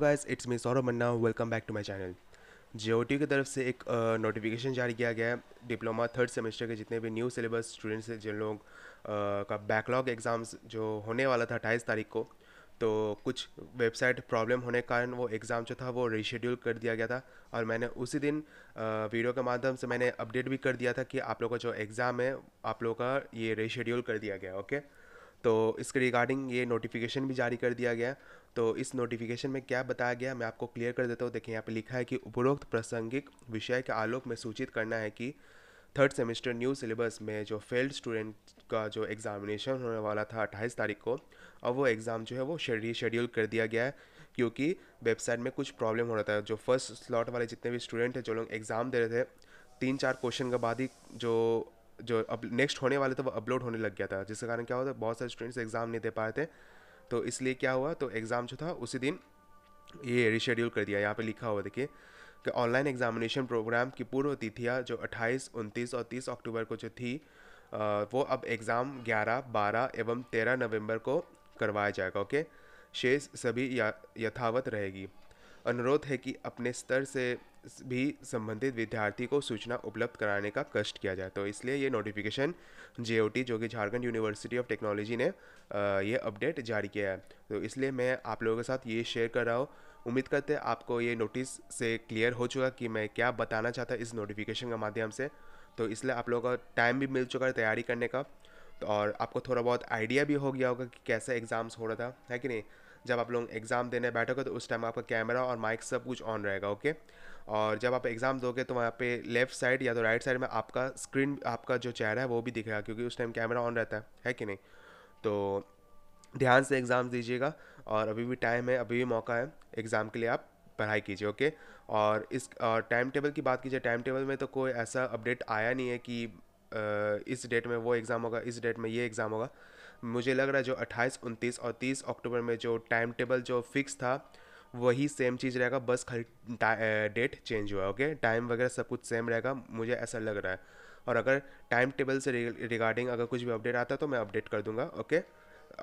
Guys it's me Saurabh Manna welcome back to my channel जे की तरफ से एक नोटिफिकेशन जारी किया गया है डिप्लोमा थर्ड सेमेस्टर के जितने भी न्यू सिलेबस स्टूडेंट्स हैं जिन लोग uh, का बैकलॉग एग्ज़ाम्स जो होने वाला था अट्ठाईस तारीख को तो कुछ वेबसाइट प्रॉब्लम होने के कारण वो एग्ज़ाम जो था वो रिशेड्यूल कर दिया गया था और मैंने उसी दिन वीडियो के माध्यम से मैंने अपडेट भी कर दिया था कि आप लोग का जो एग्ज़ाम है आप लोग का ये रिशेड्यूल कर दिया गया ओके okay? तो इसके रिगार्डिंग ये नोटिफिकेशन भी जारी कर दिया गया तो इस नोटिफिकेशन में क्या बताया गया मैं आपको क्लियर कर देता हूँ देखिए यहाँ पे लिखा है कि उपरोक्त प्रासंगिक विषय के आलोक में सूचित करना है कि थर्ड सेमेस्टर न्यू सिलेबस में जो फेल्ड स्टूडेंट का जो एग्ज़ामिनेशन होने वाला था अट्ठाईस तारीख को अब वो एग्ज़ाम जो है वो रिशेड्यूल कर दिया गया है क्योंकि वेबसाइट में कुछ प्रॉब्लम हो रहा था जो फर्स्ट स्लॉट वाले जितने भी स्टूडेंट हैं जो लोग एग्ज़ाम दे रहे थे तीन चार क्वेश्चन के बाद ही जो जो अब नेक्स्ट होने वाले थे वो अपलोड होने लग गया था जिसके कारण क्या हुआ था बहुत सारे स्टूडेंट्स एग्ज़ाम नहीं दे पाए थे तो इसलिए क्या हुआ तो एग्ज़ाम जो था उसी दिन ये रिशेड्यूल कर दिया यहाँ पे लिखा हुआ देखिए कि ऑनलाइन एग्जामिनेशन प्रोग्राम की पूर्व तिथियाँ जो 28, 29 और 30 अक्टूबर को जो थी वो अब एग्ज़ाम 11, 12 एवं 13 नवंबर को करवाया जाएगा ओके शेष सभी यथावत रहेगी अनुरोध है कि अपने स्तर से भी संबंधित विद्यार्थी को सूचना उपलब्ध कराने का कष्ट किया जाए तो इसलिए ये नोटिफिकेशन जे जो कि झारखंड यूनिवर्सिटी ऑफ टेक्नोलॉजी ने ये अपडेट जारी किया है तो इसलिए मैं आप लोगों के साथ ये शेयर कर रहा हूँ उम्मीद करते हैं आपको ये नोटिस से क्लियर हो चुका कि मैं क्या बताना चाहता इस नोटिफिकेशन के माध्यम से तो इसलिए आप लोगों का टाइम भी मिल चुका है तैयारी करने का तो और आपको थोड़ा बहुत आइडिया भी हो गया होगा कि कैसा एग्ज़ाम्स हो रहा था है कि नहीं जब आप लोग एग्ज़ाम देने बैठोगे तो उस टाइम आपका कैमरा और माइक सब कुछ ऑन रहेगा ओके और जब आप एग्ज़ाम दोगे तो वहाँ पे लेफ्ट साइड या तो राइट साइड में आपका स्क्रीन आपका जो चेहरा है वो भी दिखेगा क्योंकि उस टाइम कैमरा ऑन रहता है है कि नहीं तो ध्यान से एग्ज़ाम दीजिएगा और अभी भी टाइम है अभी भी मौका है एग्ज़ाम के लिए आप पढ़ाई कीजिए ओके और इस टाइम टेबल की बात कीजिए टाइम टेबल में तो कोई ऐसा अपडेट आया नहीं है कि इस डेट में वो एग्ज़ाम होगा इस डेट में ये एग्ज़ाम होगा मुझे लग रहा है जो अट्ठाईस उनतीस और तीस अक्टूबर में जो टाइम टेबल जो फिक्स था वही सेम चीज़ रहेगा बस खाली डेट चेंज हुआ ओके टाइम वगैरह सब कुछ सेम रहेगा मुझे ऐसा लग रहा है और अगर टाइम टेबल से रिगार्डिंग अगर कुछ भी अपडेट आता है तो मैं अपडेट कर दूंगा ओके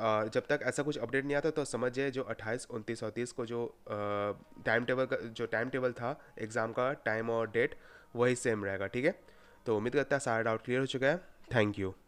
और जब तक ऐसा कुछ अपडेट नहीं आता तो समझ जाए जो अट्ठाईस उनतीस और तीस को जो टाइम टेबल का जो टाइम टेबल था एग्ज़ाम का टाइम और डेट वही सेम रहेगा ठीक है तो उम्मीद करता है सारा डाउट क्लियर हो चुका है थैंक यू